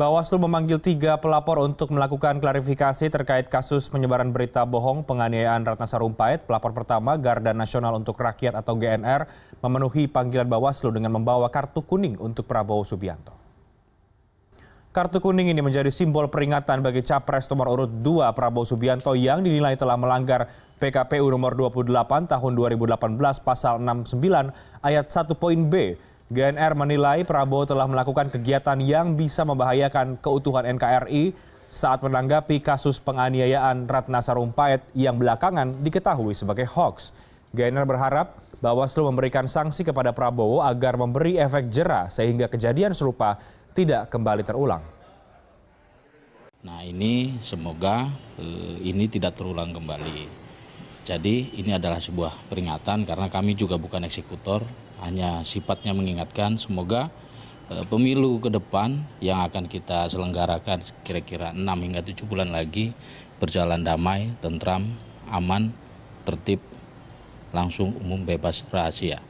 Bawaslu memanggil tiga pelapor untuk melakukan klarifikasi terkait kasus penyebaran berita bohong penganiayaan Ratna Sarumpait. Pelapor pertama, Garda Nasional untuk Rakyat atau GNR, memenuhi panggilan Bawaslu dengan membawa kartu kuning untuk Prabowo Subianto. Kartu kuning ini menjadi simbol peringatan bagi Capres nomor urut 2 Prabowo Subianto yang dinilai telah melanggar PKPU nomor 28 tahun 2018 pasal 69 ayat 1 poin b. GNR menilai Prabowo telah melakukan kegiatan yang bisa membahayakan keutuhan NKRI saat menanggapi kasus penganiayaan Ratna Sarumpait yang belakangan diketahui sebagai hoax. GNR berharap Bawaslu memberikan sanksi kepada Prabowo agar memberi efek jera sehingga kejadian serupa tidak kembali terulang. Nah ini semoga eh, ini tidak terulang kembali. Jadi ini adalah sebuah peringatan karena kami juga bukan eksekutor, hanya sifatnya mengingatkan semoga eh, pemilu ke depan yang akan kita selenggarakan kira-kira 6 hingga 7 bulan lagi berjalan damai, tentram, aman, tertib, langsung umum bebas rahasia.